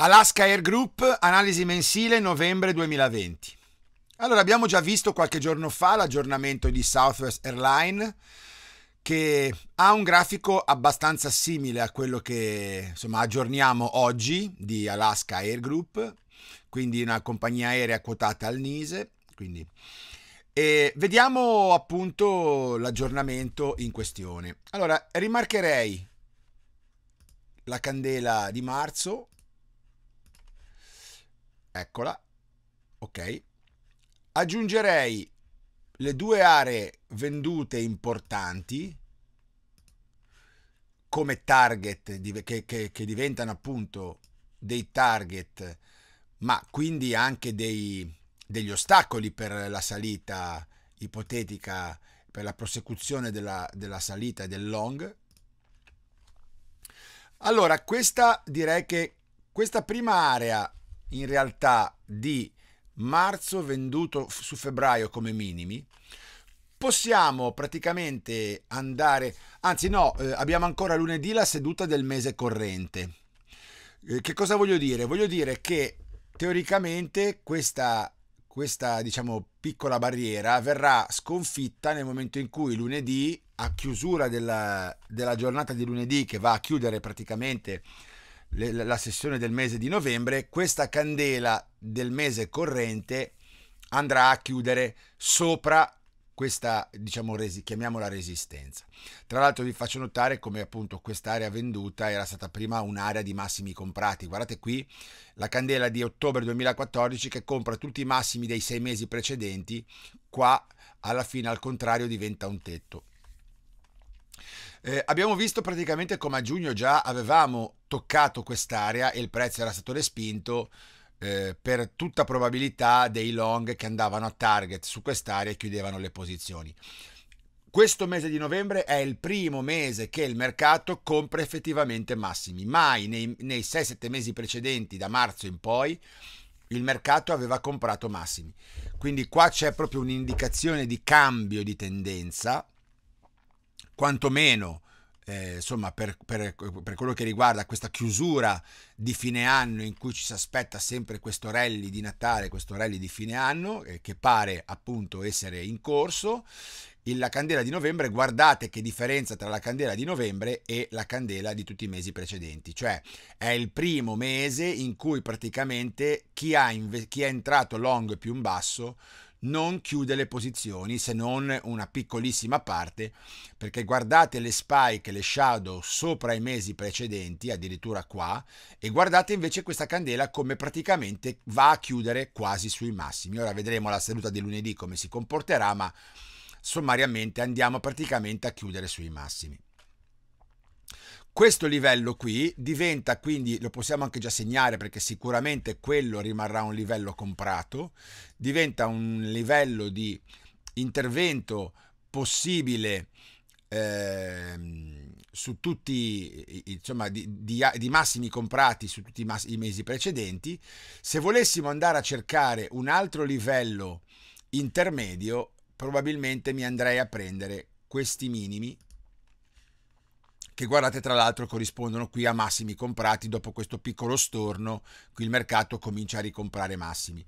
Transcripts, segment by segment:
Alaska Air Group, analisi mensile novembre 2020. Allora, abbiamo già visto qualche giorno fa l'aggiornamento di Southwest Airlines che ha un grafico abbastanza simile a quello che insomma, aggiorniamo oggi di Alaska Air Group, quindi una compagnia aerea quotata al Nise. Quindi. E vediamo appunto l'aggiornamento in questione. Allora, rimarcherei la candela di marzo Eccola. Ok. Aggiungerei le due aree vendute importanti come target che, che, che diventano appunto dei target ma quindi anche dei, degli ostacoli per la salita ipotetica, per la prosecuzione della, della salita e del long. Allora, questa direi che questa prima area in realtà di marzo venduto su febbraio come minimi, possiamo praticamente andare, anzi no, eh, abbiamo ancora lunedì la seduta del mese corrente. Eh, che cosa voglio dire? Voglio dire che teoricamente questa, questa diciamo, piccola barriera verrà sconfitta nel momento in cui lunedì, a chiusura della, della giornata di lunedì che va a chiudere praticamente la sessione del mese di novembre, questa candela del mese corrente andrà a chiudere sopra questa, diciamo, resi, chiamiamola resistenza. Tra l'altro vi faccio notare come appunto quest'area venduta era stata prima un'area di massimi comprati. Guardate qui la candela di ottobre 2014 che compra tutti i massimi dei sei mesi precedenti, qua alla fine al contrario diventa un tetto. Eh, abbiamo visto praticamente come a giugno già avevamo toccato quest'area e il prezzo era stato respinto eh, per tutta probabilità dei long che andavano a target su quest'area e chiudevano le posizioni. Questo mese di novembre è il primo mese che il mercato compra effettivamente massimi. Mai nei, nei 6-7 mesi precedenti, da marzo in poi, il mercato aveva comprato massimi. Quindi qua c'è proprio un'indicazione di cambio di tendenza, quantomeno eh, insomma, per, per, per, quello che riguarda questa chiusura di fine anno in cui ci si aspetta sempre questo rally di Natale, questo rally di fine anno, eh, che pare appunto essere in corso, la candela di novembre, guardate che differenza tra la candela di novembre e la candela di tutti i mesi precedenti, cioè è il primo mese in cui praticamente chi, ha chi è entrato long più in basso non chiude le posizioni se non una piccolissima parte perché guardate le spike, le shadow sopra i mesi precedenti, addirittura qua, e guardate invece questa candela come praticamente va a chiudere quasi sui massimi. Ora vedremo la seduta di lunedì come si comporterà, ma sommariamente andiamo praticamente a chiudere sui massimi. Questo livello qui diventa quindi, lo possiamo anche già segnare perché sicuramente quello rimarrà un livello comprato, diventa un livello di intervento possibile eh, su tutti insomma di, di, di, massimi comprati su tutti i, mass- i, mesi precedenti se volessimo andare a cercare un altro livello intermedio probabilmente mi andrei a prendere questi minimi che guardate tra l'altro corrispondono qui a massimi comprati dopo questo piccolo storno, qui il mercato comincia a ricomprare massimi.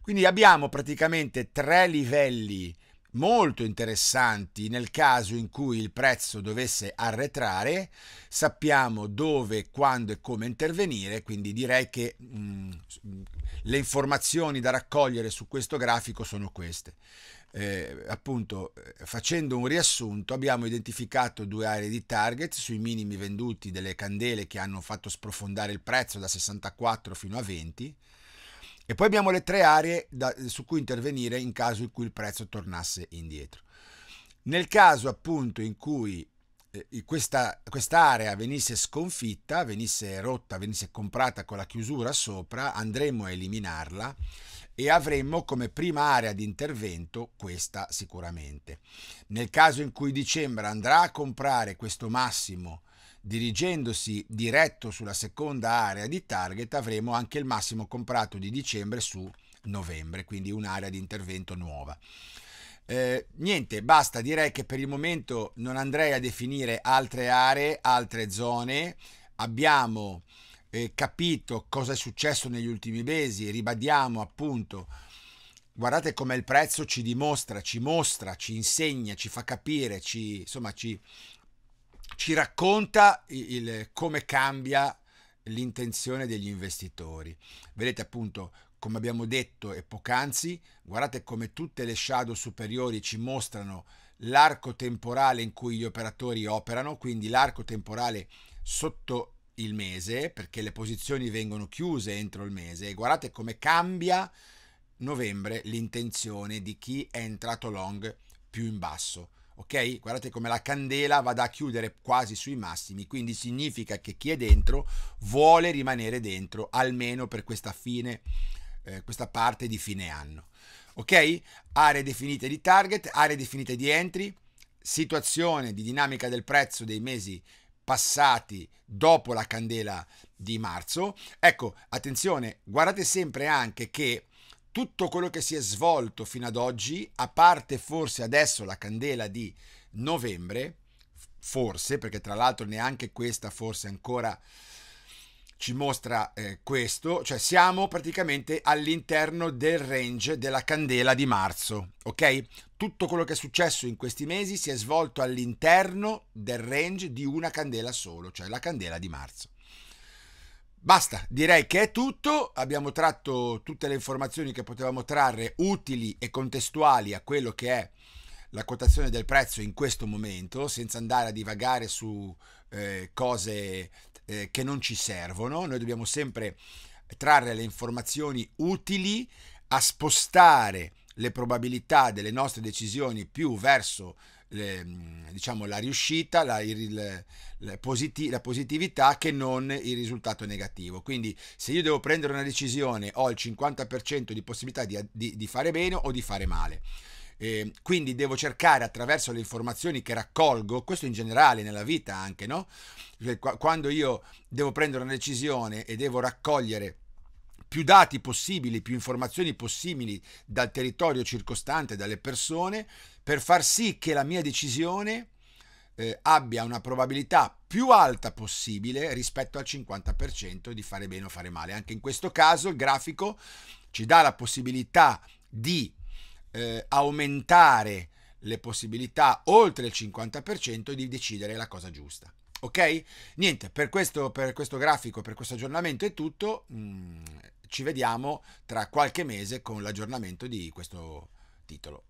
Quindi abbiamo praticamente tre livelli molto interessanti nel caso in cui il prezzo dovesse arretrare, sappiamo dove, quando e come intervenire, quindi direi che mh, mm, mm, le informazioni da raccogliere su questo grafico sono queste eh, appunto eh, facendo un riassunto abbiamo identificato due aree di target sui minimi venduti delle candele che hanno fatto sprofondare il prezzo da 64 fino a 20 e poi abbiamo le tre aree da, su cui intervenire in caso in cui il prezzo tornasse indietro. Nel caso appunto in cui eh, questa, area venisse sconfitta, venisse rotta, venisse comprata con la chiusura sopra, andremo a eliminarla e avremmo come prima area di intervento questa sicuramente. Nel caso in cui dicembre andrà a comprare questo massimo dirigendosi diretto sulla seconda area di target avremo anche il massimo comprato di dicembre su novembre, quindi un'area di intervento nuova. Eh, niente, basta, direi che per il momento non andrei a definire altre aree, altre zone. Abbiamo eh, capito cosa è successo negli ultimi mesi, ribadiamo appunto, guardate come il prezzo ci dimostra, ci mostra, ci insegna, ci fa capire, ci, insomma, ci, ci racconta il, il, come cambia l'intenzione degli investitori. Vedete appunto, come abbiamo detto e poc'anzi, guardate come tutte le shadow superiori ci mostrano l'arco temporale in cui gli operatori operano, quindi l'arco temporale sotto il mese perché le posizioni vengono chiuse entro il mese e guardate come cambia novembre l'intenzione di chi è entrato long più in basso. Ok? Guardate come la candela vada a chiudere quasi sui massimi, quindi significa che chi è dentro vuole rimanere dentro almeno per questa fine, eh, questa parte di fine anno. Ok? Aree definite di target, aree definite di entry, situazione di dinamica del prezzo dei mesi passati dopo la candela di marzo. Ecco, attenzione, guardate sempre anche che tutto quello che si è svolto fino ad oggi, a parte forse adesso la candela di novembre, forse, perché tra l'altro neanche questa forse ancora ci mostra eh, questo, cioè siamo praticamente all'interno del range della candela di marzo, ok? Tutto quello che è successo in questi mesi si è svolto all'interno del range di una candela solo, cioè la candela di marzo. Basta, direi che è tutto, abbiamo tratto tutte le informazioni che potevamo trarre utili e contestuali a quello che è la quotazione del prezzo in questo momento, senza andare a divagare su eh, cose eh, che non ci servono, noi dobbiamo sempre trarre le informazioni utili a spostare le probabilità delle nostre decisioni più verso le, mm, diciamo, la riuscita, la, il, la, positi la, positività che non il risultato negativo. Quindi se io devo prendere una decisione ho il 50% di possibilità di, di, di fare bene o di fare male. Eh, quindi devo cercare attraverso le informazioni che raccolgo, questo in generale nella vita anche, no? Cioè, quando io devo prendere una decisione e devo raccogliere più dati possibili, più informazioni possibili dal territorio circostante, dalle persone, per far sì che la mia decisione eh, abbia una probabilità più alta possibile rispetto al 50% di fare bene o fare male. Anche in questo caso il grafico ci dà la possibilità di eh, aumentare le possibilità oltre il 50% di decidere la cosa giusta. Ok? Niente, per questo, per questo grafico, per questo aggiornamento è tutto. Mm, ci vediamo tra qualche mese con l'aggiornamento di questo titolo.